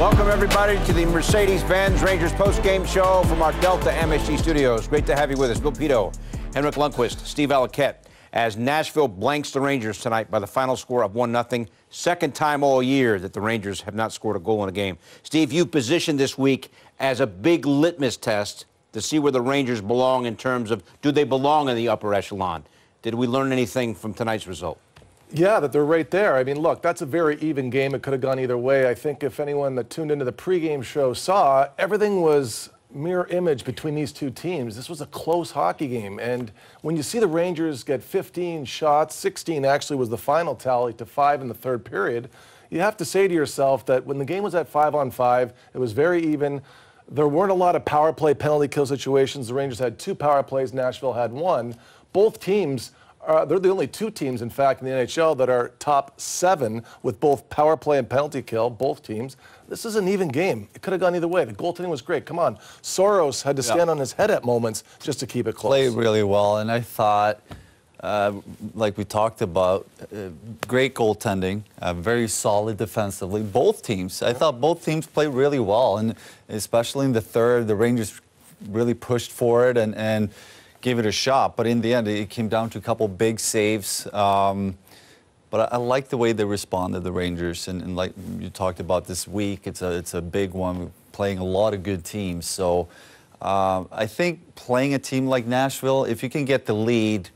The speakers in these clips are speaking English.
Welcome, everybody, to the Mercedes Benz Rangers post-game show from our Delta MSG studios. Great to have you with us. Bill Pito, Henrik Lundquist, Steve Alaquette, as Nashville blanks the Rangers tonight by the final score of 1 0. Second time all year that the Rangers have not scored a goal in a game. Steve, you positioned this week as a big litmus test to see where the Rangers belong in terms of do they belong in the upper echelon? Did we learn anything from tonight's result? Yeah, that they're right there. I mean, look, that's a very even game. It could have gone either way. I think if anyone that tuned into the pregame show saw, everything was mirror image between these two teams. This was a close hockey game. And when you see the Rangers get 15 shots, 16 actually was the final tally to five in the third period, you have to say to yourself that when the game was at five on five, it was very even. There weren't a lot of power play penalty kill situations. The Rangers had two power plays, Nashville had one. Both teams uh, they're the only two teams, in fact, in the NHL that are top seven with both power play and penalty kill, both teams. This is an even game. It could have gone either way. The goaltending was great. Come on. Soros had to stand yeah. on his head at moments just to keep it close. Played really well, and I thought, uh, like we talked about, uh, great goaltending, uh, very solid defensively. Both teams, I thought both teams played really well, and especially in the third, the Rangers really pushed for it, and, and – gave it a shot. But in the end, it came down to a couple big saves. Um, but I, I, like the way they responded, the Rangers. And, and, like you talked about this week, it's a, it's a big one, playing a lot of good teams. So uh, I think playing a team like Nashville, if you can get the lead,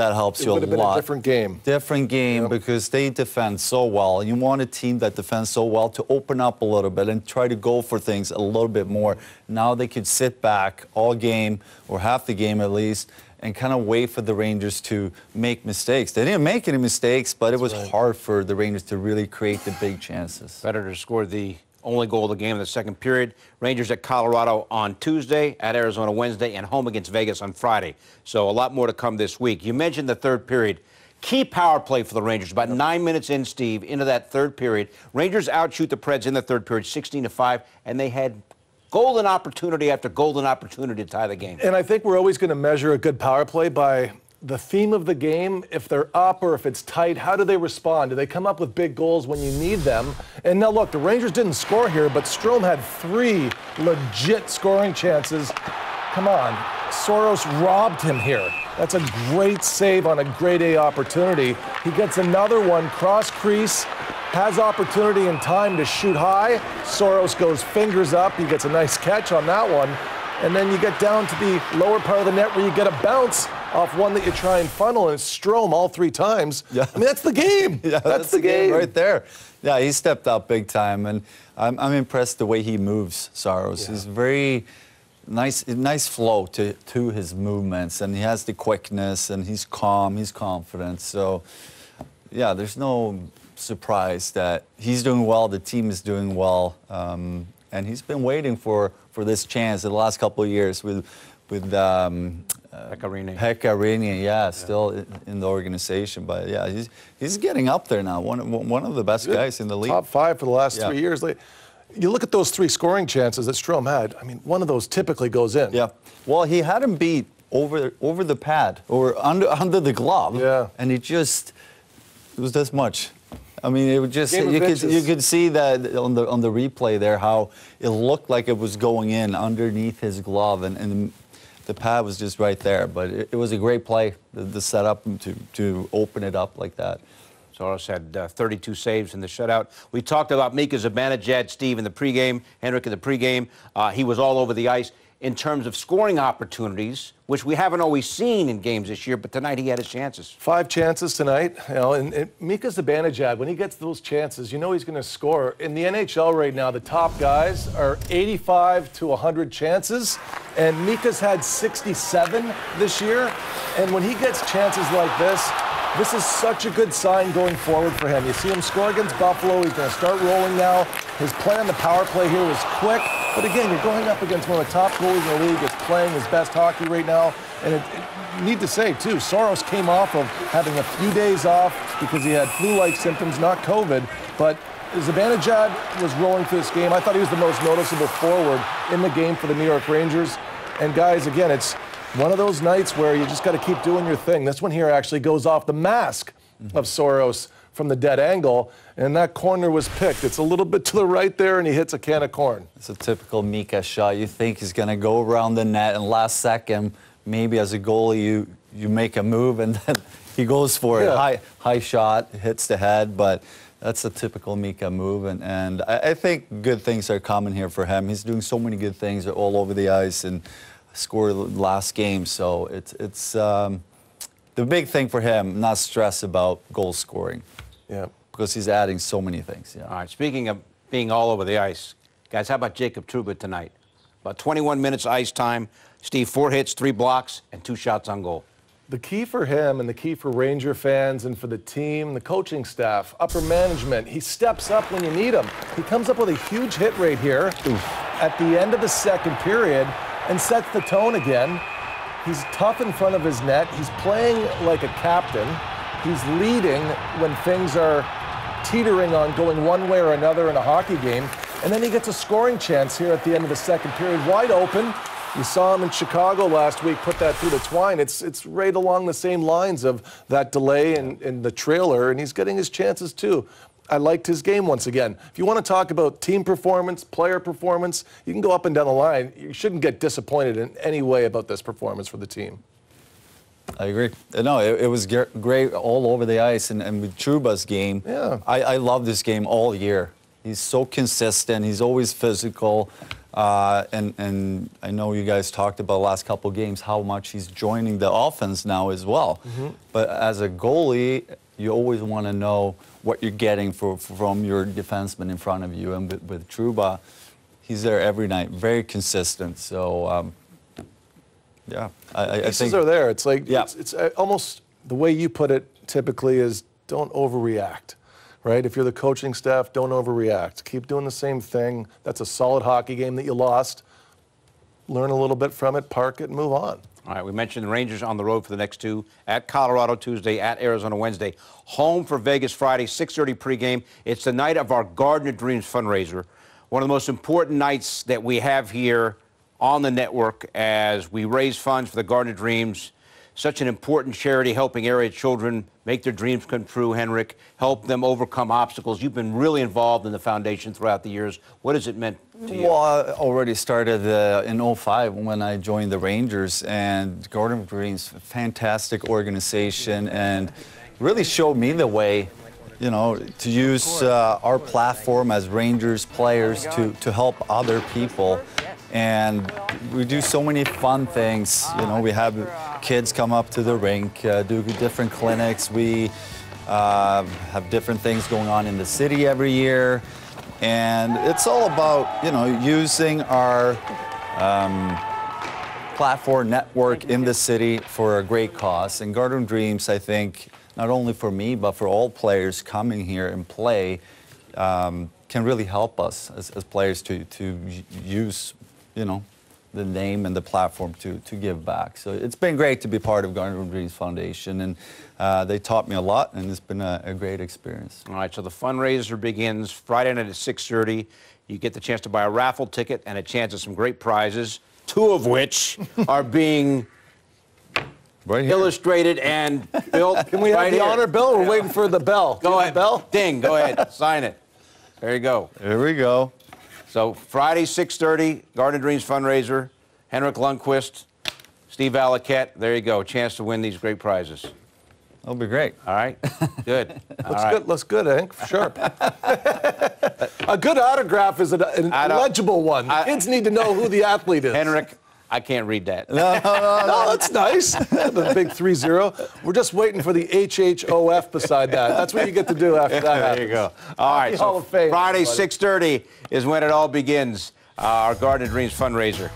that helps it you a lot. A different game. Different game because they defend so well. You want a team that defends so well to open up a little bit and try to go for things a little bit more. Now they could sit back all game or half the game at least and kind of wait for the Rangers to make mistakes. They didn't make any mistakes, but That's it was right. hard for the Rangers to really create the big chances. Predators scored the only goal of the game in the second period. Rangers at Colorado on Tuesday, at Arizona Wednesday, and home against Vegas on Friday. So a lot more to come this week. You mentioned the third period. Key power play for the Rangers. About nine minutes in, Steve, into that third period. Rangers outshoot the Preds in the third period, 16 to 5, and they had golden opportunity after golden opportunity to tie the game. And I think we're always going to measure a good power play by the theme of the game, if they're up or if it's tight, how do they respond? Do they come up with big goals when you need them? And now look, the Rangers didn't score here, but Strom had three legit scoring chances. Come on, Soros robbed him here. That's a great save on a great A opportunity. He gets another one, cross crease, has opportunity and time to shoot high. Soros goes fingers up. He gets a nice catch on that one. And then you get down to the lower part of the net where you get a bounce off one that you try and funnel and Strom all three times. Yeah. I mean, that's the game. yeah, that's, that's the, game. game. right there. Yeah, he stepped out big time, and I'm, I'm impressed the way he moves. Soros. yeah. he's very nice, nice flow to to his movements, and he has the quickness, and he's calm, he's confident. So, yeah, there's no surprise that he's doing well, the team is doing well, um, and he's been waiting for for this chance the last couple of years with with um, Hecarini, um, Pecorine. yeah, still yeah. In, the organization, but yeah, he's he's getting up there now. One one of the best Good. guys in the league. Top five for the last yeah. three years. You look at those three scoring chances that Strom had. I mean, one of those typically goes in. Yeah. Well, he had him beat over over the pad or under under the glove. Yeah. And he just it was this much. I mean, it would just Game you could you could see that on the on the replay there how it looked like it was going in underneath his glove and, and the pad was just right there. But it, it was a great play, the, the, setup to, to open it up like that. Soros had uh, 32 saves in the shutout. We talked about Mika Zibanejad, Steve, in the pregame, Henrik in the pregame. Uh, he was all over the ice in terms of scoring opportunities, which we haven't always seen in games this year, but tonight he had his chances. Five chances tonight. You know, and, and Mika Zibanejad, when he gets those chances, you know he's going to score. In the NHL right now, the top guys are 85 to 100 chances, and Mika's had 67 this year. And when he gets chances like this, this is such a good sign going forward for him. You see him score against Buffalo. He's going to start rolling now. His play on the power play here was quick. But again, you're going up against one of the top goalies in the league. He's playing his best hockey right now. And it, it, need to say, too, Soros came off of having a few days off because he had flu-like symptoms, not COVID. But Zibanejad was rolling through this game. I thought he was the most noticeable forward in the game for the New York Rangers. And guys, again, it's one of those nights where you just got to keep doing your thing. This one here actually goes off the mask mm-hmm. of Soros from the dead angle, and that corner was picked. It's a little bit to the right there, and he hits a can of corn. It's a typical Mika shot. You think he's going to go around the net, and last second, maybe as a goalie, you you make a move, and then he goes for yeah. it. High high shot hits the head, but. That's a typical Mika move, and, and I, I think good things are coming here for him. He's doing so many good things all over the ice, and scored last game. So it's, it's um, the big thing for him, not stress about goal scoring. Yeah. Because he's adding so many things. Yeah. All right. Speaking of being all over the ice, guys, how about Jacob Truba tonight? About 21 minutes ice time. Steve, four hits, three blocks, and two shots on goal. The key for him and the key for Ranger fans and for the team, the coaching staff, upper management, he steps up when you need him. He comes up with a huge hit rate here Oof. at the end of the second period and sets the tone again. He's tough in front of his net. He's playing like a captain. He's leading when things are teetering on going one way or another in a hockey game. And then he gets a scoring chance here at the end of the second period, wide open. You saw him in Chicago last week put that through the twine. It's, it's right along the same lines of that delay in in the trailer, and he's getting his chances too. I liked his game once again. If you want to talk about team performance, player performance, you can go up and down the line. You shouldn't get disappointed in any way about this performance for the team. I agree. Uh, no, it, it was great all over the ice, and, and with Truba's game, yeah. I, I love this game all year. He's so consistent. He's always physical. Uh, and, and I know you guys talked about last couple games how much he's joining the offense now as well. Mm -hmm. But as a goalie, you always want to know what you're getting for, from your defenseman in front of you. And with, with Truba, he's there every night, very consistent. So, um, yeah, I, I pieces think, are there. It's like yeah. it's, it's uh, almost the way you put it. Typically, is don't overreact right? If you're the coaching staff, don't overreact. Keep doing the same thing. That's a solid hockey game that you lost. Learn a little bit from it, park it, and move on. All right, we mentioned the Rangers on the road for the next two, at Colorado Tuesday, at Arizona Wednesday, home for Vegas Friday, 6.30 pregame. It's the night of our Garden of Dreams fundraiser, one of the most important nights that we have here on the network as we raise funds for the Garden of Dreams such an important charity helping area children make their dreams come true, Henrik, help them overcome obstacles. You've been really involved in the foundation throughout the years. What has it meant to you? Well, I already started uh, in 05 when I joined the Rangers, and Gordon Green's fantastic organization and really showed me the way you know, to use uh, our platform as Rangers players to, to help other people. And we do so many fun things. You know, we have kids come up to the rink, uh, do different clinics. We uh, have different things going on in the city every year. And it's all about, you know, using our um, platform network in the city for a great cause. And Garden Dreams, I think, not only for me, but for all players coming here and play, um, can really help us as, as players to, to use, you know, the name and the platform to, to give back. So it's been great to be part of Garden Dreams Foundation, and uh, they taught me a lot, and it's been a, a, great experience. All right, so the fundraiser begins Friday night at 6.30. You get the chance to buy a raffle ticket and a chance at some great prizes, two of which are being... Right illustrated and built. Can we right have the here. honor bill? We're yeah. waiting for the bell. Go ahead. Bell? Ding. Go ahead. Sign it. There you go. There we go. So Friday, 6.30, Garden Dreams fundraiser. Henrik Lundquist, Steve Alaquette. There you go. A chance to win these great prizes. That'll be great. All right. Good. All looks right. good. Looks good, I think, for sure. a good autograph is an, an legible one. I, Kids need to know who the athlete is. Henrik, I can't read that. No, no, no, no that's nice. the big three zero. We're just waiting for the HHOF beside that. That's what you get to do after that. there happens. you go. All right. So Friday, 6:30 is when it all begins. Uh, our Garden Dreams fundraiser.